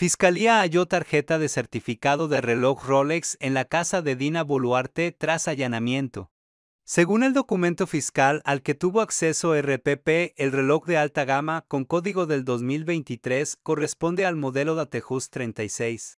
Fiscalía halló tarjeta de certificado de reloj Rolex en la casa de Dina Boluarte tras allanamiento. Según el documento fiscal al que tuvo acceso RPP, el reloj de alta gama con código del 2023 corresponde al modelo Datejust 36.